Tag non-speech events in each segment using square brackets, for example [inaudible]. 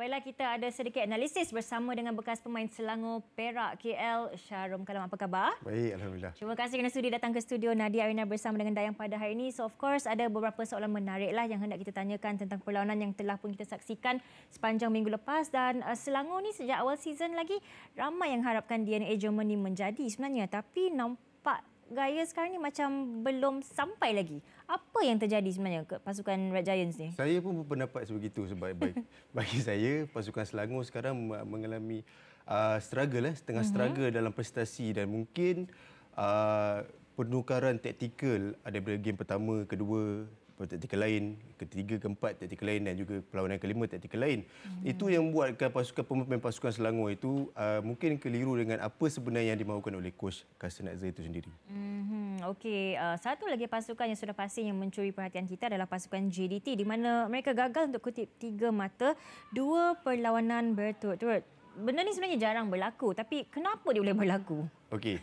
Baiklah kita ada sedikit analisis bersama dengan bekas pemain Selangor Perak KL Syarum Kalam. Apa khabar? Baik, Alhamdulillah. Terima kasih kerana sudi datang ke studio Nadia Arena bersama dengan Dayang pada hari ini. So of course ada beberapa soalan menarik lah yang hendak kita tanyakan tentang perlawanan yang telah pun kita saksikan sepanjang minggu lepas. Dan uh, Selangor ni sejak awal season lagi ramai yang harapkan DNA Germany menjadi sebenarnya. Tapi nampak gaya sekarang ni macam belum sampai lagi. Apa yang terjadi sebenarnya ke pasukan Red Giants ni? Saya pun berpendapat sebegitu sebab bagi, [laughs] bagi saya pasukan Selangor sekarang mengalami uh, struggle lah, eh, setengah mhm. struggle mm-hmm. dalam prestasi dan mungkin uh, penukaran taktikal ada game pertama, kedua taktikal lain ketiga keempat taktikal lain dan juga perlawanan kelima taktikal lain hmm. itu yang membuatkan pasukan pemain pasukan Selangor itu uh, mungkin keliru dengan apa sebenarnya yang dimahukan oleh coach Kasim Azri itu sendiri hmm okey uh, satu lagi pasukan yang sudah pasti yang mencuri perhatian kita adalah pasukan JDT di mana mereka gagal untuk kutip tiga mata dua perlawanan berturut-turut benda ni sebenarnya jarang berlaku tapi kenapa dia boleh berlaku okey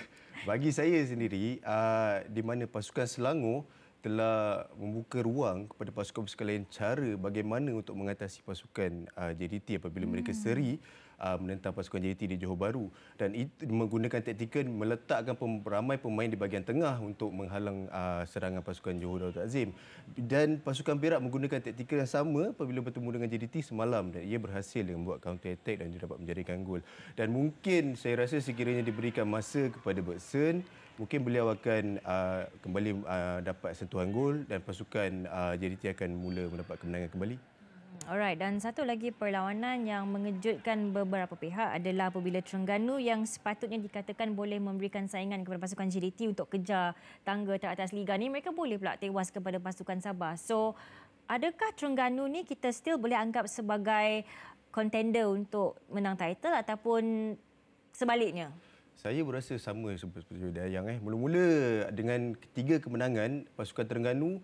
[laughs] bagi saya sendiri uh, di mana pasukan Selangor telah membuka ruang kepada pasukan-pasukan lain cara bagaimana untuk mengatasi pasukan uh, JDT apabila hmm. mereka seri uh, menentang pasukan JT di Johor Bahru dan it, menggunakan taktikan meletakkan pem, ramai pemain di bahagian tengah untuk menghalang uh, serangan pasukan Johor Darul Takzim dan pasukan Perak menggunakan taktikan yang sama apabila bertemu dengan JDT semalam dan ia berhasil dengan membuat counter attack dan dia dapat menjadikan gol dan mungkin saya rasa sekiranya diberikan masa kepada Bertson mungkin beliau akan uh, kembali uh, dapat sentuhan gol dan pasukan uh, JDT akan mula mendapat kemenangan kembali Alright dan satu lagi perlawanan yang mengejutkan beberapa pihak adalah apabila Terengganu yang sepatutnya dikatakan boleh memberikan saingan kepada pasukan JDT untuk kejar tangga teratas liga ni mereka boleh pula tewas kepada pasukan Sabah. So adakah Terengganu ni kita still boleh anggap sebagai contender untuk menang title ataupun sebaliknya? Saya berasa sama seperti Dayang eh. Mula-mula dengan ketiga kemenangan pasukan Terengganu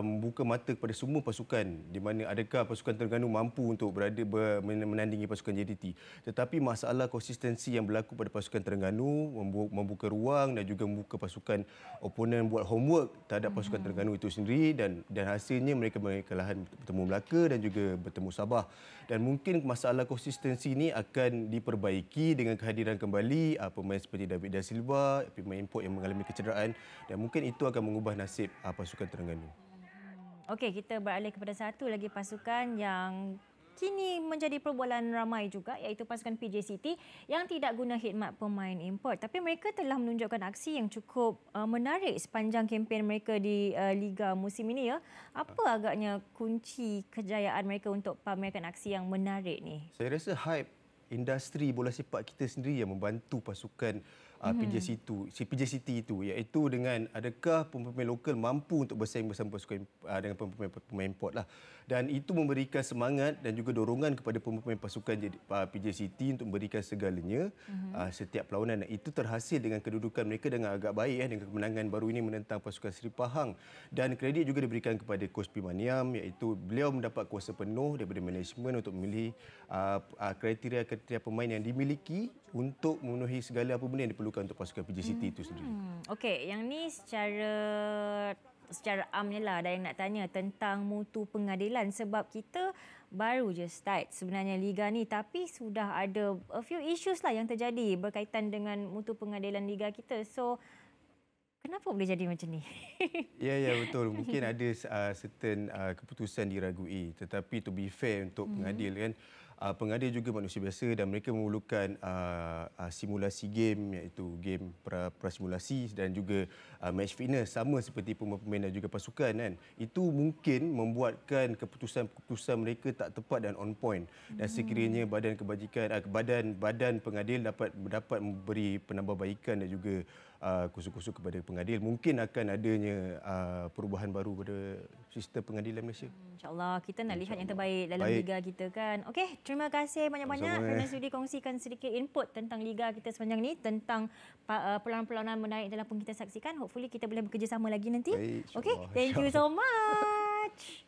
membuka um, mata kepada semua pasukan di mana adakah pasukan Terengganu mampu untuk berada menandingi pasukan JDT tetapi masalah konsistensi yang berlaku pada pasukan Terengganu membuka, ruang dan juga membuka pasukan oponen buat homework terhadap pasukan hmm. Terengganu itu sendiri dan dan hasilnya mereka mengalami kelahan bertemu Melaka dan juga bertemu Sabah dan mungkin masalah konsistensi ini akan diperbaiki dengan kehadiran kembali uh, pemain seperti David da Silva pemain import yang mengalami kecederaan dan mungkin itu akan mengubah nasib uh, pasukan Terengganu. Okey, kita beralih kepada satu lagi pasukan yang kini menjadi perbualan ramai juga iaitu pasukan PJ City yang tidak guna khidmat pemain import tapi mereka telah menunjukkan aksi yang cukup uh, menarik sepanjang kempen mereka di uh, liga musim ini ya. Apa agaknya kunci kejayaan mereka untuk pamerkan aksi yang menarik ni? Saya rasa hype industri bola sepak kita sendiri yang membantu pasukan uh, PJ City si PJ City itu iaitu dengan adakah pemain lokal mampu untuk bersaing bersama pasukan uh, dengan pemain-pemain import lah dan itu memberikan semangat dan juga dorongan kepada pemain-pemain pasukan uh, ah, PJ City untuk memberikan segalanya uh, setiap perlawanan itu terhasil dengan kedudukan mereka dengan agak baik eh, dengan kemenangan baru ini menentang pasukan Sri Pahang dan kredit juga diberikan kepada coach Pimaniam iaitu beliau mendapat kuasa penuh daripada manajemen untuk memilih uh, uh, kriteria-kriteria pemain yang dimiliki untuk memenuhi segala apa benda yang diperlukan perlukan untuk pasukan PJ City itu hmm. sendiri. Hmm, okey, yang ni secara secara amnya lah ada yang nak tanya tentang mutu pengadilan sebab kita baru je start sebenarnya liga ni tapi sudah ada a few issues lah yang terjadi berkaitan dengan mutu pengadilan liga kita. So kenapa boleh jadi macam ni? [laughs] Ya ya betul [laughs] mungkin ada uh, certain uh, keputusan diragui tetapi to be fair untuk pengadil hmm. kan uh, ah, pengadil juga manusia biasa dan mereka memerlukan uh, uh, simulasi game iaitu game pra pra simulasi dan juga uh, match fitness sama seperti pemain-pemain dan juga pasukan kan. Itu mungkin membuatkan keputusan-keputusan mereka tak tepat dan on point. Dan sekiranya hmm. badan kebajikan uh, badan badan pengadil dapat dapat memberi penambahbaikan dan juga uh, kursus-kursus kepada pengadil mungkin akan adanya uh, perubahan baru pada sistem pengadilan Malaysia. Hmm, InsyaAllah kita nak InsyaAllah. lihat yang terbaik dalam Baik. liga kita kan. Okey. Terima kasih banyak-banyak kerana eh. sudi kongsikan sedikit input tentang liga kita sepanjang ini tentang eh, pelan peluangan menaik dalam pun kita saksikan. Hopefully kita boleh bekerjasama lagi nanti. okay, thank you so much. [laughs]